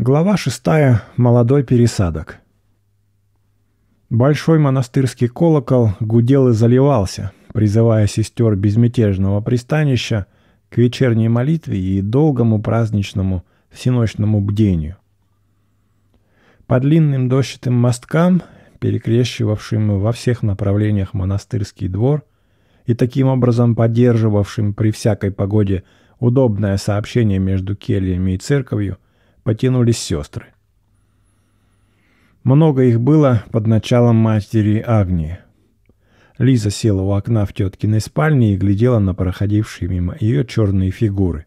Глава 6. Молодой пересадок. Большой монастырский колокол гудел и заливался, призывая сестер безмятежного пристанища к вечерней молитве и долгому праздничному всеночному бдению. По длинным дощатым мосткам, перекрещивавшим во всех направлениях монастырский двор и таким образом поддерживавшим при всякой погоде удобное сообщение между кельями и церковью – потянулись сестры. Много их было под началом матери Агнии. Лиза села у окна в теткиной спальне и глядела на проходившие мимо ее черные фигуры.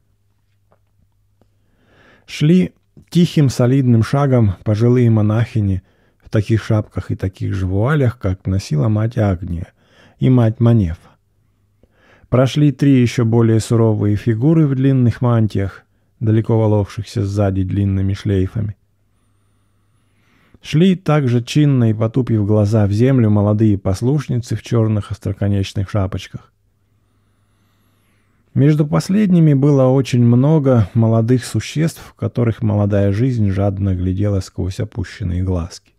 Шли тихим солидным шагом пожилые монахини в таких шапках и таких же вуалях, как носила мать Агния и мать Манефа. Прошли три еще более суровые фигуры в длинных мантиях, далеко воловшихся сзади длинными шлейфами. Шли также чинно и потупив глаза в землю молодые послушницы в черных остроконечных шапочках. Между последними было очень много молодых существ, в которых молодая жизнь жадно глядела сквозь опущенные глазки.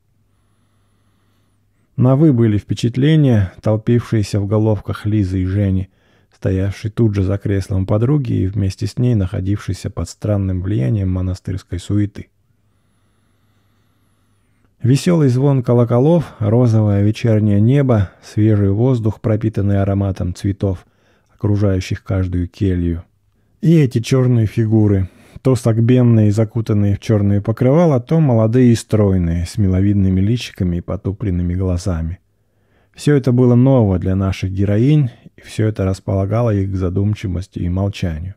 Новы были впечатления, толпившиеся в головках Лизы и Жени – стоявший тут же за креслом подруги и вместе с ней находившийся под странным влиянием монастырской суеты. Веселый звон колоколов, розовое вечернее небо, свежий воздух, пропитанный ароматом цветов, окружающих каждую келью. И эти черные фигуры, то согбенные и закутанные в черные покрывала, то молодые и стройные, с миловидными личиками и потупленными глазами. Все это было ново для наших героинь, и все это располагало их к задумчивости и молчанию.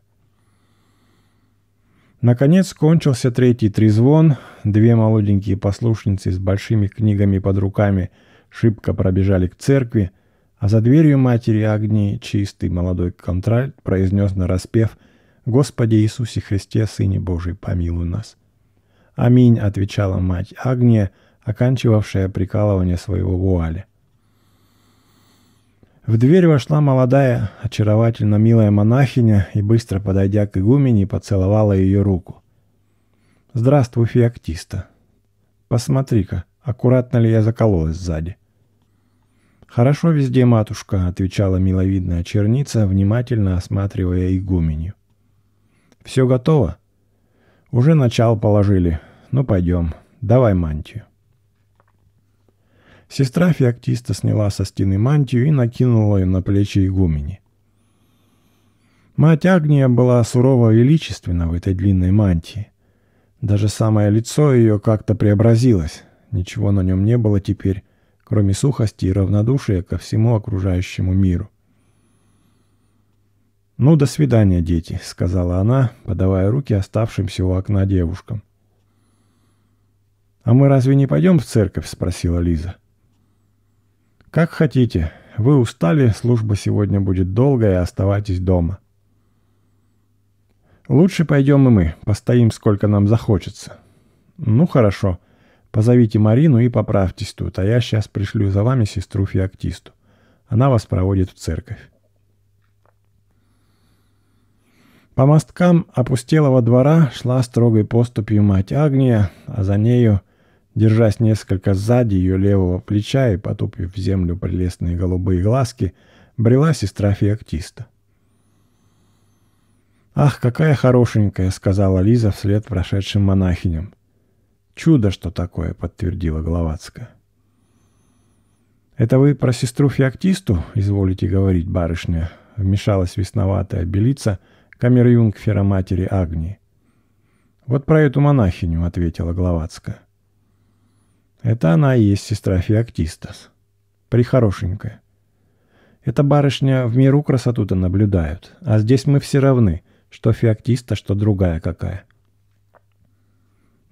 Наконец кончился третий трезвон. Две молоденькие послушницы с большими книгами под руками шибко пробежали к церкви, а за дверью матери Агнии чистый молодой контральт произнес на распев «Господи Иисусе Христе, Сыне Божий, помилуй нас». «Аминь», — отвечала мать Агния, оканчивавшая прикалывание своего вуаля. В дверь вошла молодая, очаровательно милая монахиня и, быстро подойдя к игумене, поцеловала ее руку. «Здравствуй, феоктиста. Посмотри-ка, аккуратно ли я закололась сзади». «Хорошо везде, матушка», — отвечала миловидная черница, внимательно осматривая игуменью. «Все готово?» «Уже начал положили. Ну, пойдем. Давай мантию». Сестра феоктиста сняла со стены мантию и накинула ее на плечи игумени. Мать Агния была сурова величественна в этой длинной мантии. Даже самое лицо ее как-то преобразилось. Ничего на нем не было теперь, кроме сухости и равнодушия ко всему окружающему миру. «Ну, до свидания, дети», — сказала она, подавая руки оставшимся у окна девушкам. «А мы разве не пойдем в церковь?» — спросила Лиза. — «Как хотите. Вы устали, служба сегодня будет долгая, оставайтесь дома». «Лучше пойдем и мы, постоим, сколько нам захочется». «Ну хорошо. Позовите Марину и поправьтесь тут, а я сейчас пришлю за вами сестру-феоктисту. Она вас проводит в церковь». По мосткам опустелого двора шла строгой поступью мать Агния, а за нею — Держась несколько сзади ее левого плеча и потупив в землю прелестные голубые глазки, брела сестра феоктиста. «Ах, какая хорошенькая!» — сказала Лиза вслед прошедшим монахиням. «Чудо, что такое!» — подтвердила Гловацкая. «Это вы про сестру Феоктисту, изволите говорить, барышня?» — вмешалась весноватая белица, камер-юнгфера матери Агнии. «Вот про эту монахиню», — ответила Гловацкая. Это она и есть сестра Феоктистас. Прихорошенькая. Эта барышня в миру красоту-то наблюдают, а здесь мы все равны, что Феоктиста, что другая какая.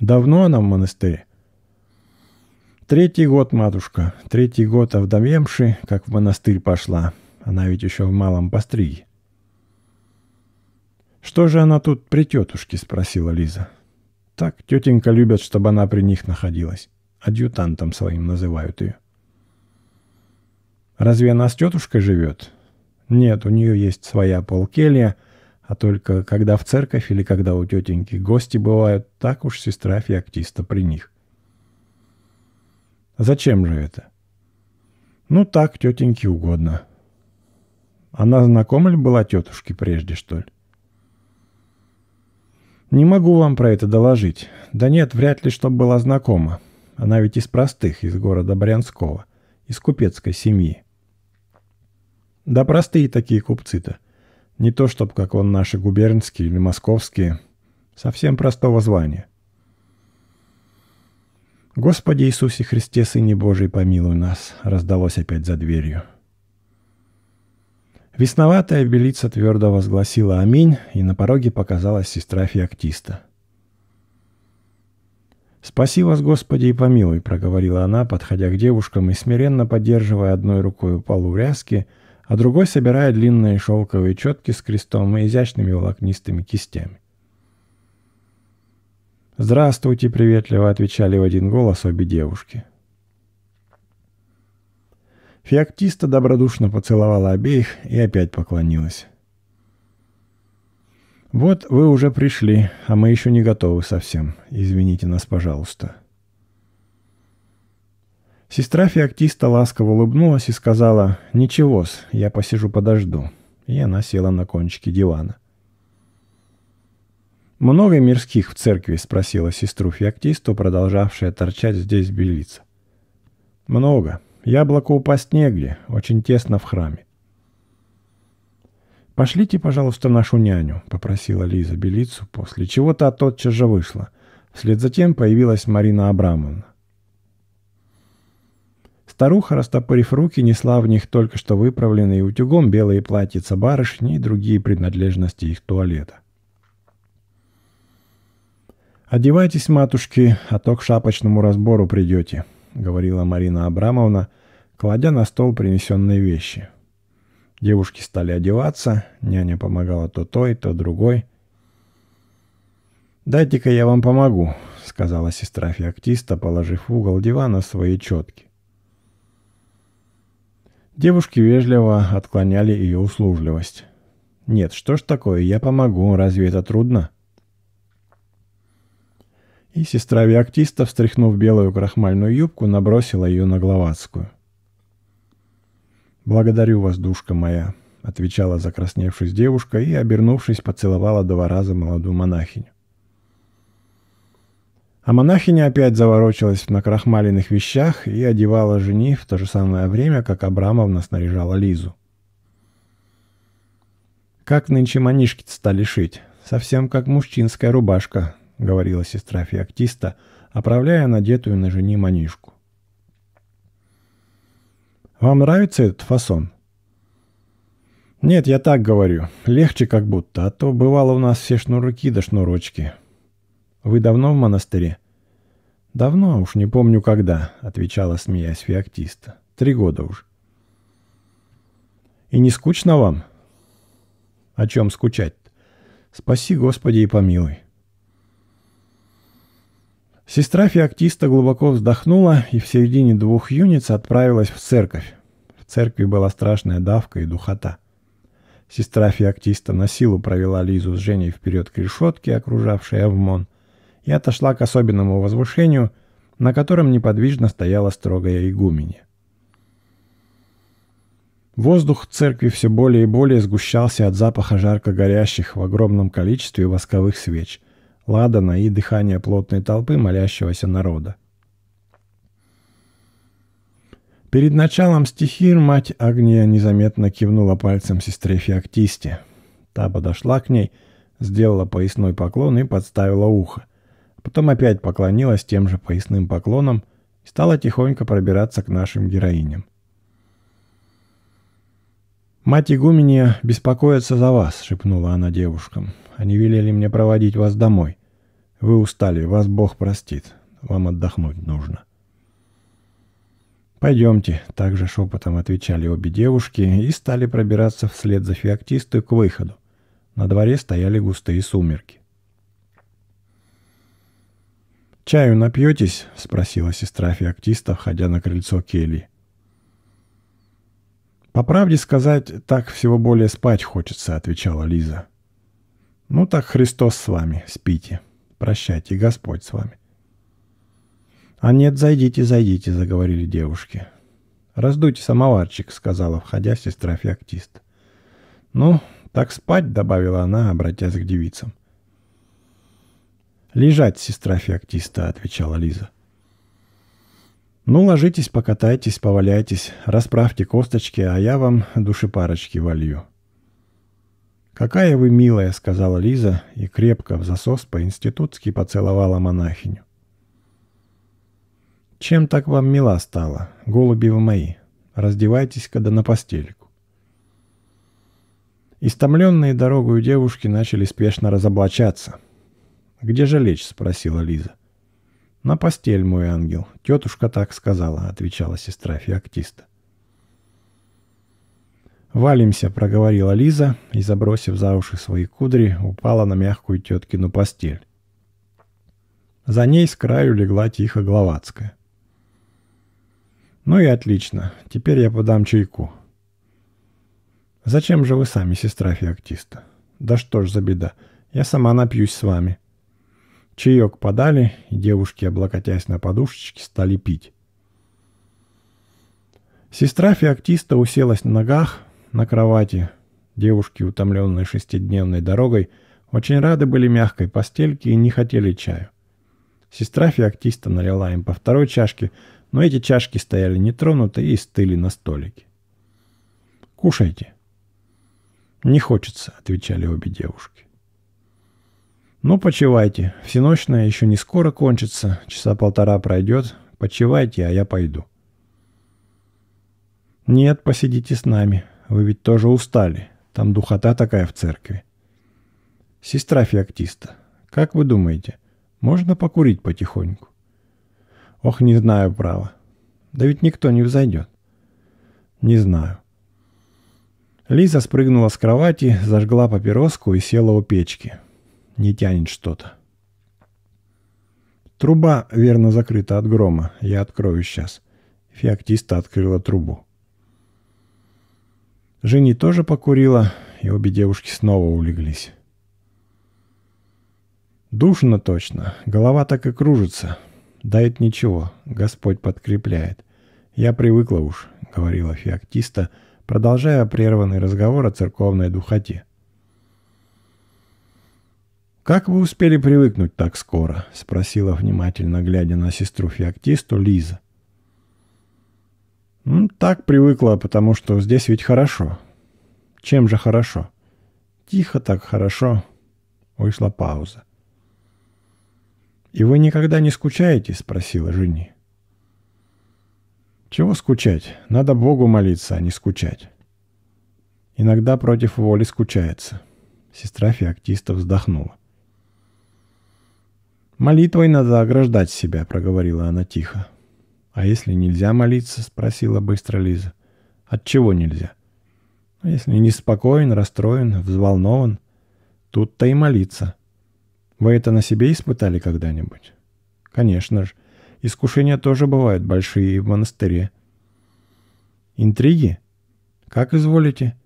Давно она в монастыре? Третий год, матушка, третий год овдовемши, как в монастырь пошла. Она ведь еще в малом постриге. «Что же она тут при тетушке?» — спросила Лиза. «Так тетенька любят, чтобы она при них находилась» адъютантом своим называют ее. «Разве она с тетушкой живет?» «Нет, у нее есть своя полкелья, а только когда в церковь или когда у тетеньки гости бывают, так уж сестра феоктиста при них». «Зачем же это?» «Ну так, тетеньке угодно». «Она знакома ли была тетушке прежде, что ли?» «Не могу вам про это доложить. Да нет, вряд ли, чтоб была знакома. Она ведь из простых, из города Брянского, из купецкой семьи. Да простые такие купцы-то. Не то чтоб, как он, наши губернские или московские. Совсем простого звания. «Господи Иисусе Христе, Сыне Божий, помилуй нас!» раздалось опять за дверью. Весноватая белица твердо возгласила «Аминь», и на пороге показалась сестра Феоктиста. «Спаси вас, Господи, и помилуй», — проговорила она, подходя к девушкам и смиренно поддерживая одной рукой полу ряски, а другой собирая длинные шелковые четки с крестом и изящными волокнистыми кистями. «Здравствуйте!» — приветливо отвечали в один голос обе девушки. Феоктиста добродушно поцеловала обеих и опять поклонилась. «Вот вы уже пришли, а мы еще не готовы совсем. Извините нас, пожалуйста». Сестра Феоктиста ласково улыбнулась и сказала «Ничего-с, я посижу подожду». И она села на кончике дивана. «Много мирских в церкви?» – спросила сестру Феоктисту, продолжавшая торчать здесь белица. «Много. Яблоко упасть негде, очень тесно в храме. «Пошлите, пожалуйста, нашу няню», — попросила Лиза Белицу, после чего та тотчас же вышла. Вслед за тем появилась Марина Абрамовна. Старуха, растопырив руки, несла в них только что выправленные утюгом белые платьица барышни и другие принадлежности их туалета. «Одевайтесь, матушки, а то к шапочному разбору придете», — говорила Марина Абрамовна, кладя на стол принесенные вещи — Девушки стали одеваться, няня помогала то той, то другой. «Дайте-ка я вам помогу», — сказала сестра феоктиста, положив в угол дивана свои четки. Девушки вежливо отклоняли ее услужливость. «Нет, что ж такое, я помогу, разве это трудно?» И сестра Виактиста, встряхнув белую крахмальную юбку, набросила ее на Гловацкую. — «Благодарю вас, душка моя», — отвечала закрасневшись девушка и, обернувшись, поцеловала два раза молодую монахиню. А монахиня опять заворочилась в накрахмаленных вещах и одевала жени в то же самое время, как Абрамовна снаряжала Лизу. «Как нынче манишки стали шить? Совсем как мужчинская рубашка», — говорила сестра феоктиста, оправляя надетую на жени манишку. Вам нравится этот фасон? Нет, я так говорю. Легче как будто, а то бывало у нас все шнурки да шнурочки. Вы давно в монастыре? Давно, уж не помню когда, отвечала, смеясь феоктиста. Три года уж. И не скучно вам? О чем скучать? Спаси, Господи, и помилуй. Сестра феоктиста глубоко вздохнула и в середине двух юниц отправилась в церковь. В церкви была страшная давка и духота. Сестра феоктиста на силу провела Лизу с Женей вперед к решетке, окружавшей Авмон, и отошла к особенному возвышению, на котором неподвижно стояла строгая игуменья. Воздух в церкви все более и более сгущался от запаха жарко горящих в огромном количестве восковых свеч – ладана и дыхание плотной толпы молящегося народа. Перед началом стихир мать Агния незаметно кивнула пальцем сестре Феоктисте. Та подошла к ней, сделала поясной поклон и подставила ухо. Потом опять поклонилась тем же поясным поклоном и стала тихонько пробираться к нашим героиням. «Мать игуменья беспокоится за вас», — шепнула она девушкам. «Они велели мне проводить вас домой. Вы устали, вас Бог простит. Вам отдохнуть нужно». «Пойдемте», — также шепотом отвечали обе девушки и стали пробираться вслед за феоктистой к выходу. На дворе стояли густые сумерки. «Чаю напьетесь?» — спросила сестра феоктиста, входя на крыльцо кельи. «По правде сказать, так всего более спать хочется», — отвечала Лиза. «Ну так Христос с вами, спите. Прощайте, Господь с вами». «А нет, зайдите, зайдите», — заговорили девушки. «Раздуйте самоварчик», — сказала, входя сестра Феоктист. «Ну, так спать», — добавила она, обратясь к девицам. «Лежать, сестра Феоктиста», — отвечала Лиза. Ну, ложитесь, покатайтесь, поваляйтесь, расправьте косточки, а я вам душепарочки волью. «Какая вы милая!» — сказала Лиза и крепко в засос по-институтски поцеловала монахиню. «Чем так вам мила стала, голуби вы мои? Раздевайтесь, когда на постельку». Истомленные дорогою девушки начали спешно разоблачаться. «Где же лечь?» — спросила Лиза. — «На постель, мой ангел. Тетушка так сказала», — отвечала сестра Феоктиста. «Валимся», — проговорила Лиза и, забросив за уши свои кудри, упала на мягкую теткину постель. За ней с краю легла тихо Гловацкая. «Ну и отлично. Теперь я подам чайку». «Зачем же вы сами, сестра Феоктиста?» «Да что ж за беда. Я сама напьюсь с вами». Чаек подали, и девушки, облокотясь на подушечки стали пить. Сестра феоктиста уселась на ногах на кровати. Девушки, утомленные шестидневной дорогой, очень рады были мягкой постельке и не хотели чаю. Сестра феоктиста налила им по второй чашке, но эти чашки стояли нетронутые и стыли на столике. «Кушайте». «Не хочется», — отвечали обе девушки. «Ну, почивайте. Всеночная еще не скоро кончится. Часа полтора пройдет. Почивайте, а я пойду». «Нет, посидите с нами. Вы ведь тоже устали. Там духота такая в церкви». «Сестра феоктиста, как вы думаете, можно покурить потихоньку?» «Ох, не знаю, право. Да ведь никто не взойдет». «Не знаю». Лиза спрыгнула с кровати, зажгла папироску и села у печки. Не тянет что-то. Труба верно закрыта от грома. Я открою сейчас. Феоктиста открыла трубу. Жени тоже покурила, и обе девушки снова улеглись. Душно точно, голова так и кружится. Да ничего, Господь подкрепляет. Я привыкла уж, говорила феоктиста, продолжая прерванный разговор о церковной духоте. — «Как вы успели привыкнуть так скоро?» — спросила, внимательно глядя на сестру Феоктисту, Лиза. «Ну, так привыкла, потому что здесь ведь хорошо». «Чем же хорошо?» «Тихо так хорошо». Вышла пауза. «И вы никогда не скучаете?» — спросила Жени. «Чего скучать? Надо Богу молиться, а не скучать». Иногда против воли скучается. Сестра Феоктиста вздохнула. «Молитвой надо ограждать себя», — проговорила она тихо. «А если нельзя молиться?» — спросила быстро Лиза. «От чего нельзя?» «А если неспокоен, расстроен, взволнован?» «Тут-то и молиться». «Вы это на себе испытали когда-нибудь?» «Конечно же. Искушения тоже бывают большие в монастыре». «Интриги?» «Как изволите?»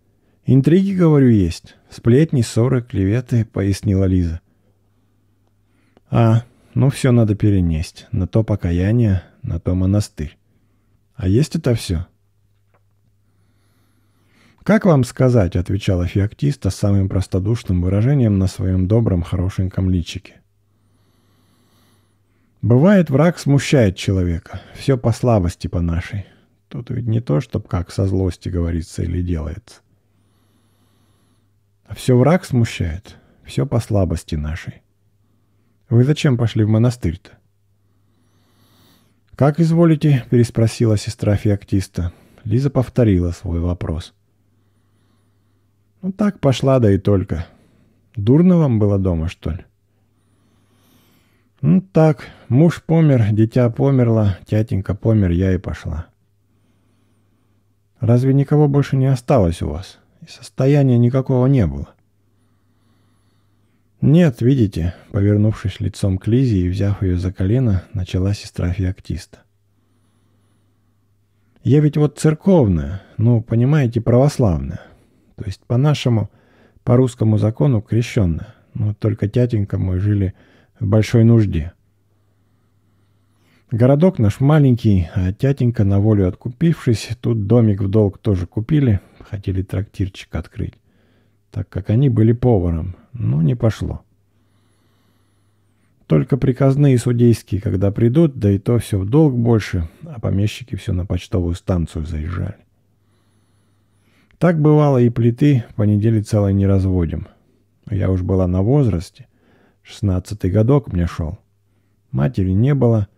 «Интриги, говорю, есть. Сплетни, ссоры, клеветы», — пояснила Лиза. «А, ну, все надо перенесть. На то покаяние, на то монастырь. А есть это все? «Как вам сказать?» — отвечала феоктиста с самым простодушным выражением на своем добром, хорошеньком личике. «Бывает, враг смущает человека. Все по слабости по нашей. Тут ведь не то, чтоб как со злости говорится или делается. А все враг смущает. Все по слабости нашей. Вы зачем пошли в монастырь-то? «Как изволите?» – переспросила сестра феоктиста. Лиза повторила свой вопрос. «Ну так пошла, да и только. Дурно вам было дома, что ли?» «Ну так, муж помер, дитя померло, тятенька помер, я и пошла». «Разве никого больше не осталось у вас? И состояния никакого не было?» «Нет, видите», — повернувшись лицом к Лизе и взяв ее за колено, начала сестра Феоктиста. «Я ведь вот церковная, ну, понимаете, православная, то есть по-нашему, по русскому закону крещенная, но ну, только тятенька мой жили в большой нужде». Городок наш маленький, а тятенька на волю откупившись, тут домик в долг тоже купили, хотели трактирчик открыть, так как они были поваром, но не пошло. Только приказные судейские, когда придут, да и то все в долг больше, а помещики все на почтовую станцию заезжали. Так бывало и плиты по неделе целой не разводим. Я уж была на возрасте. Шестнадцатый годок мне шел. Матери не было.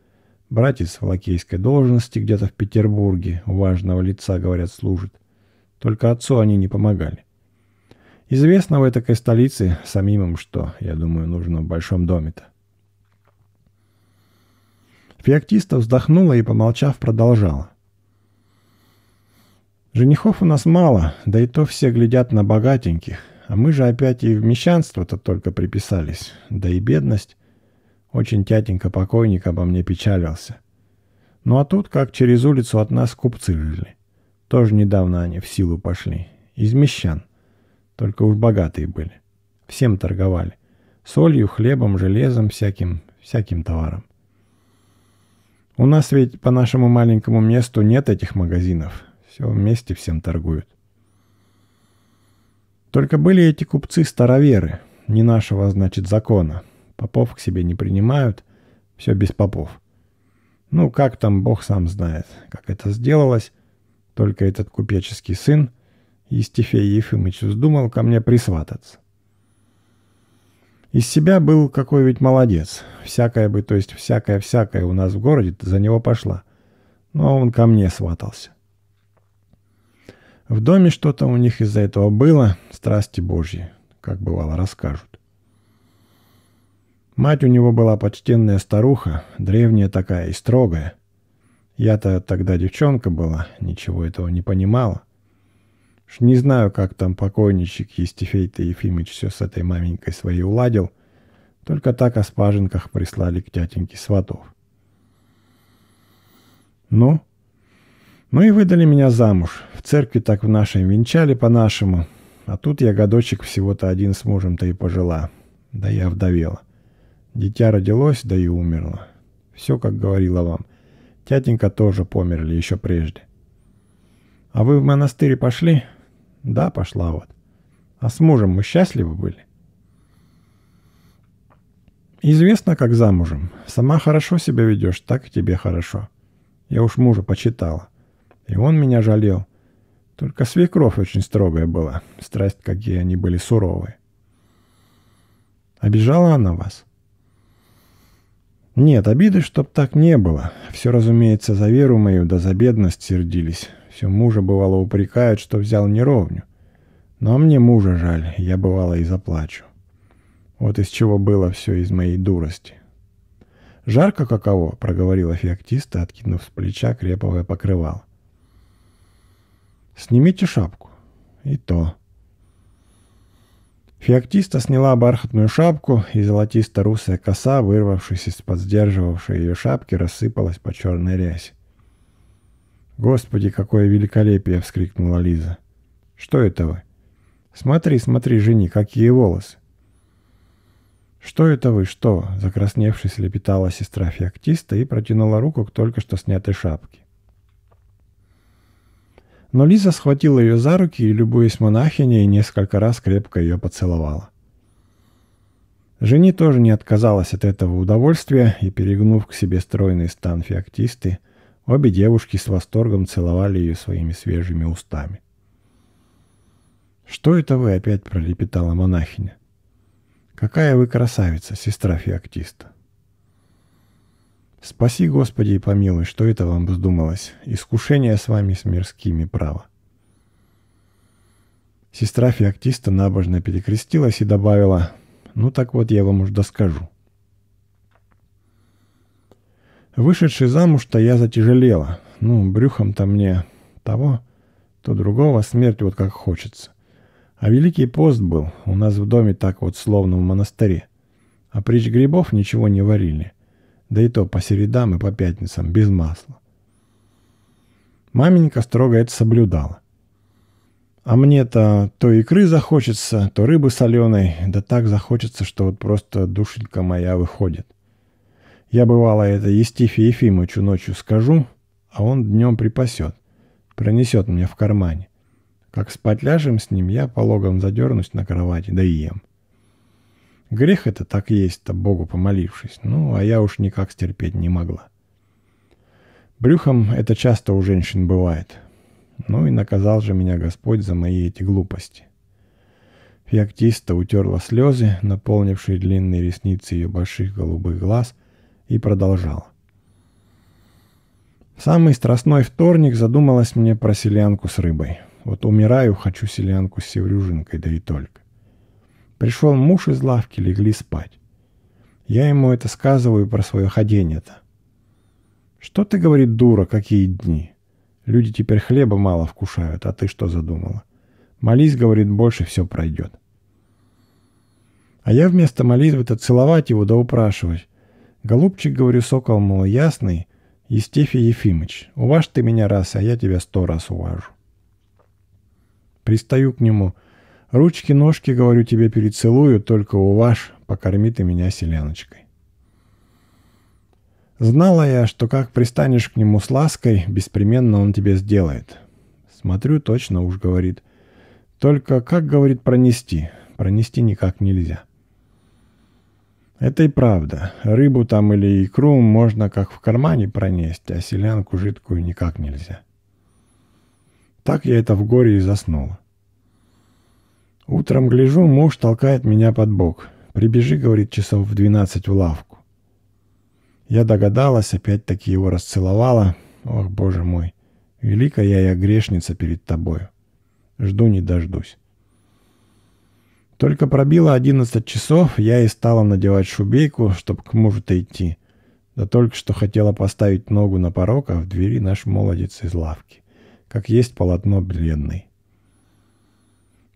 Братец в лакейской должности где-то в Петербурге, у важного лица, говорят, служит. Только отцу они не помогали. Известно в этой столице самим им что, я думаю, нужно в большом доме-то. Феоктиста вздохнула и, помолчав, продолжала. «Женихов у нас мало, да и то все глядят на богатеньких, а мы же опять и в мещанство-то только приписались, да и бедность. Очень тятенька покойник обо мне печалился. Ну а тут, как через улицу от нас купцы жили. Тоже недавно они в силу пошли. Из мещан. Только уж богатые были. Всем торговали. Солью, хлебом, железом, всяким, всяким товаром. У нас ведь по нашему маленькому месту нет этих магазинов. Все вместе всем торгуют. Только были эти купцы староверы, не нашего, значит, закона. Попов к себе не принимают, все без попов. Ну, как там, бог сам знает, как это сделалось. Только этот купеческий сын Естифей Ефимыч вздумал ко мне присвататься. Из себя был какой ведь молодец. Всякое бы, то есть всякое-всякое у нас в городе за него пошла. Но он ко мне сватался. В доме что-то у них из-за этого было, страсти божьи, как бывало расскажут. Мать у него была почтенная старуха, древняя такая и строгая. Я-то тогда девчонка была, ничего этого не понимала. Уж не знаю, как там покойничек Естефей-то Ефимыч все с этой маменькой своей уладил. Только так о спаженках прислали к тятеньке сватов. Ну? Ну и выдали меня замуж. В церкви так в нашем венчали по-нашему. А тут я годочек всего-то один с мужем-то и пожила. Да я вдовела. Дитя родилось, да и умерло. Все, как говорила вам. Тятенька тоже померли еще прежде. А вы в монастырь пошли? Да, пошла вот. А с мужем мы счастливы были? Известно, как замужем. Сама хорошо себя ведешь, так и тебе хорошо. Я уж мужа почитала. И он меня жалел. Только свекровь очень строгая была. Страсть, какие они были суровые. Обижала она вас? Нет, обиды, чтоб так не было. Все, разумеется, за веру мою да за бедность сердились. Все мужа бывало упрекают, что взял неровню. Но а мне мужа жаль, я бывало и заплачу. Вот из чего было все из моей дурости. «Жарко каково?» — проговорила феоктиста, откинув с плеча креповое покрывало. «Снимите шапку». «И то». Феоктиста сняла бархатную шапку, и золотисто-русая коса, вырвавшись из-под сдерживавшей ее шапки, рассыпалась по черной рясе. «Господи, какое великолепие!» — вскрикнула Лиза. «Что это вы?» «Смотри, смотри, жени, какие волосы!» «Что это вы, что?» — закрасневшись, лепетала сестра феоктиста и протянула руку к только что снятой шапке. Но Лиза схватила ее за руки и, любуясь монахиней, несколько раз крепко ее поцеловала. Жени тоже не отказалась от этого удовольствия и, перегнув к себе стройный стан феоктисты, — Обе девушки с восторгом целовали ее своими свежими устами. «Что это вы опять?» — пролепетала монахиня. «Какая вы красавица, сестра феоктиста!» «Спаси, Господи, и помилуй, что это вам вздумалось? Искушение с вами с мирскими право!» Сестра феоктиста набожно перекрестилась и добавила, «Ну так вот я вам уж доскажу. Вышедший замуж-то я затяжелела. Ну, брюхом-то мне того, то другого, а смерть вот как хочется. А Великий пост был, у нас в доме так вот словно в монастыре. А прич грибов ничего не варили. Да и то по середам и по пятницам, без масла. Маменька строго это соблюдала. А мне-то то икры захочется, то рыбы соленой, да так захочется, что вот просто душенька моя выходит. — я бывало это Естифе Ефимычу ночью скажу, а он днем припасет, пронесет мне в кармане. Как спать ляжем с ним, я пологом задернусь на кровати, да и ем. Грех это так есть-то, Богу помолившись, ну, а я уж никак стерпеть не могла. Брюхом это часто у женщин бывает. Ну и наказал же меня Господь за мои эти глупости. Феоктиста утерла слезы, наполнившие длинные ресницы ее больших голубых глаз, и продолжал. Самый страстной вторник задумалась мне про селянку с рыбой. Вот умираю, хочу селянку с севрюжинкой, да и только. Пришел муж из лавки, легли спать. Я ему это сказываю про свое ходение-то. Что ты, говорит, дура, какие дни? Люди теперь хлеба мало вкушают, а ты что задумала? Молись, говорит, больше все пройдет. А я вместо молитвы-то целовать его да упрашивать. Голубчик, говорю, сокол мол ясный, Естефий Ефимыч, уважь ты меня раз, а я тебя сто раз уважу. Пристаю к нему. Ручки-ножки, говорю, тебе перецелую, только уважь, покорми ты меня селяночкой. Знала я, что как пристанешь к нему с лаской, беспременно он тебе сделает. Смотрю, точно уж говорит. Только как, говорит, пронести? Пронести никак нельзя. — это и правда. Рыбу там или икру можно как в кармане пронести, а селянку жидкую никак нельзя. Так я это в горе и заснула. Утром гляжу, муж толкает меня под бок. «Прибежи», — говорит, — «часов в двенадцать в лавку». Я догадалась, опять-таки его расцеловала. Ох, боже мой, великая я грешница перед тобою. Жду не дождусь. Только пробило 11 часов, я и стала надевать шубейку, чтобы к мужу-то идти. Да только что хотела поставить ногу на порог, а в двери наш молодец из лавки. Как есть полотно бледный.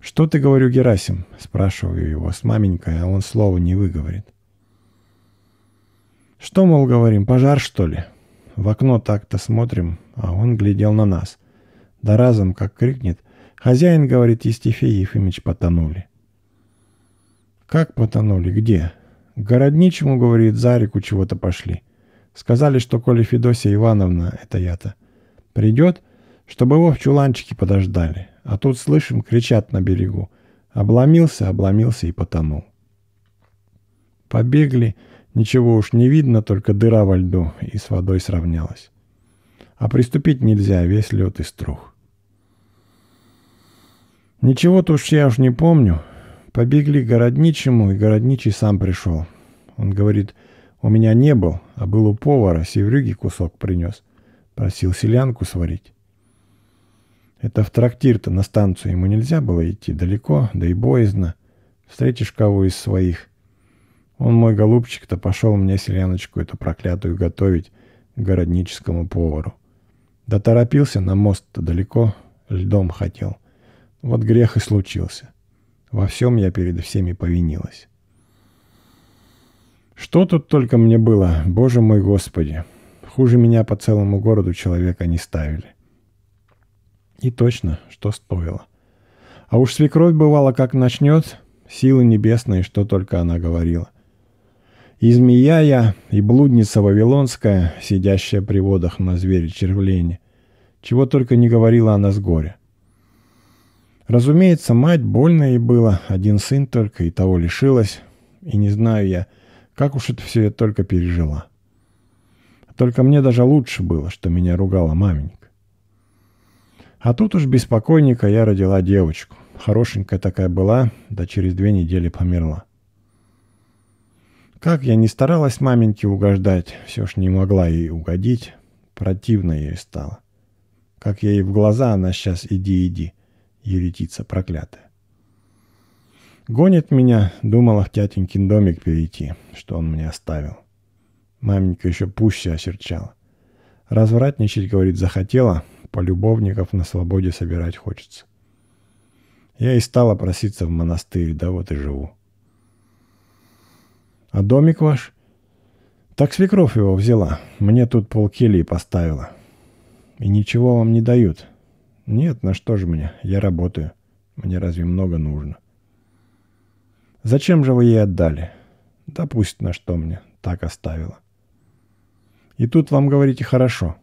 «Что ты, говорю, Герасим?» – спрашиваю его с маменькой, а он слова не выговорит. «Что, мол, говорим, пожар, что ли?» В окно так-то смотрим, а он глядел на нас. Да разом, как крикнет, «Хозяин, — говорит, — Естифей Ефимович потонули». Как потонули? Где? городничему, говорит, за реку чего-то пошли. Сказали, что коли Федосия Ивановна, это я-то, придет, чтобы его в чуланчике подождали. А тут, слышим, кричат на берегу. Обломился, обломился и потонул. Побегли, ничего уж не видно, только дыра во льду и с водой сравнялась. А приступить нельзя, весь лед и струх. Ничего-то уж я уж не помню, Побегли к городничему, и городничий сам пришел. Он говорит, у меня не был, а был у повара, севрюги кусок принес. Просил селянку сварить. Это в трактир-то на станцию ему нельзя было идти, далеко, да и боязно. Встретишь кого из своих. Он, мой голубчик-то, пошел мне селяночку эту проклятую готовить к городническому повару. Да торопился, на мост-то далеко, льдом хотел. Вот грех и случился. Во всем я перед всеми повинилась. Что тут только мне было, боже мой господи. Хуже меня по целому городу человека не ставили. И точно, что стоило. А уж свекровь бывала как начнет, силы небесные, что только она говорила. И змея я, и блудница вавилонская, сидящая при водах на звере червлении, Чего только не говорила она с горя. Разумеется, мать больно ей было, один сын только, и того лишилась. И не знаю я, как уж это все я только пережила. Только мне даже лучше было, что меня ругала маменька. А тут уж беспокойника я родила девочку. Хорошенькая такая была, да через две недели померла. Как я не старалась маменьке угождать, все ж не могла ей угодить. Противно ей стало. Как я ей в глаза, она сейчас иди-иди еретица проклятая. Гонит меня, думала в тятенькин домик перейти, что он мне оставил. Маменька еще пуще осерчала. Развратничать, говорит, захотела, полюбовников на свободе собирать хочется. Я и стала проситься в монастырь, да вот и живу. А домик ваш? Так свекровь его взяла, мне тут полкелии поставила. И ничего вам не дают, «Нет, на что же мне? Я работаю. Мне разве много нужно?» «Зачем же вы ей отдали?» «Да пусть на что мне. Так оставила». «И тут вам говорите хорошо».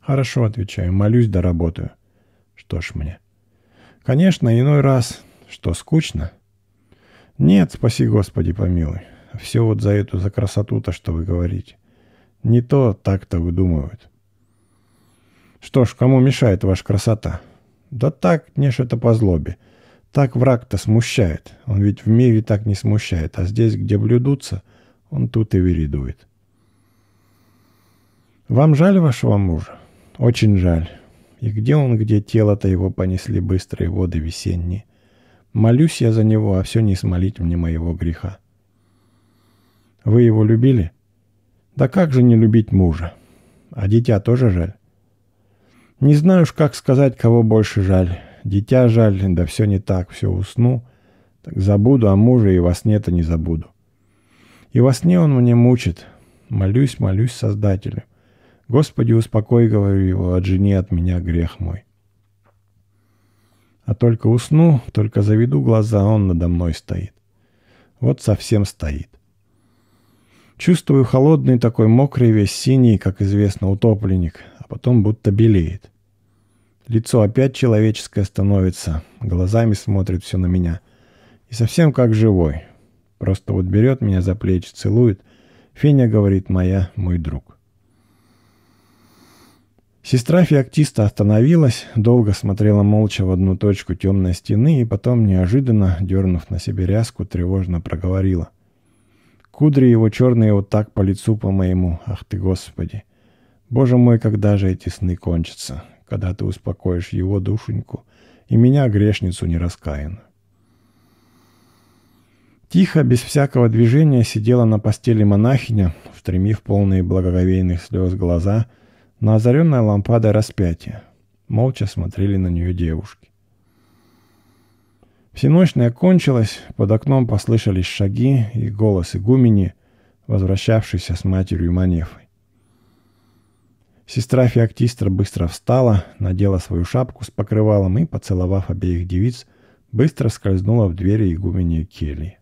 «Хорошо», — отвечаю. «Молюсь да работаю». «Что ж мне?» «Конечно, иной раз. Что, скучно?» «Нет, спаси Господи помилуй. Все вот за эту, за красоту-то, что вы говорите. Не то так-то выдумывают». Что ж, кому мешает ваша красота? Да так, мне ж это по злобе. Так враг-то смущает. Он ведь в мире так не смущает, а здесь, где блюдутся, он тут и вередует. Вам жаль вашего мужа? Очень жаль. И где он, где тело-то его понесли быстрые воды весенние? Молюсь я за него, а все не смолить мне моего греха. Вы его любили? Да как же не любить мужа? А дитя тоже жаль? Не знаю уж, как сказать, кого больше жаль. Дитя жаль, да все не так, все усну. Так забуду о муже и во сне-то не забуду. И во сне он мне мучит. Молюсь, молюсь Создателю. Господи, успокой, говорю его, отжени от меня грех мой. А только усну, только заведу глаза, он надо мной стоит. Вот совсем стоит. Чувствую холодный такой мокрый, весь синий, как известно, утопленник, потом будто белеет. Лицо опять человеческое становится, глазами смотрит все на меня. И совсем как живой. Просто вот берет меня за плечи, целует. Феня говорит «моя, мой друг». Сестра феоктиста остановилась, долго смотрела молча в одну точку темной стены и потом, неожиданно, дернув на себе ряску, тревожно проговорила. Кудри его черные вот так по лицу по моему, ах ты господи. Боже мой, когда же эти сны кончатся, когда ты успокоишь его душеньку и меня, грешницу, не раскаянную. Тихо, без всякого движения, сидела на постели монахиня, встремив полные благоговейных слез глаза на озаренная лампада распятия. Молча смотрели на нее девушки. Всеночная кончилась, под окном послышались шаги и голос игумени, возвращавшийся с матерью Манефой. Сестра Феоктистра быстро встала, надела свою шапку с покрывалом и, поцеловав обеих девиц, быстро скользнула в двери игуменью кельи.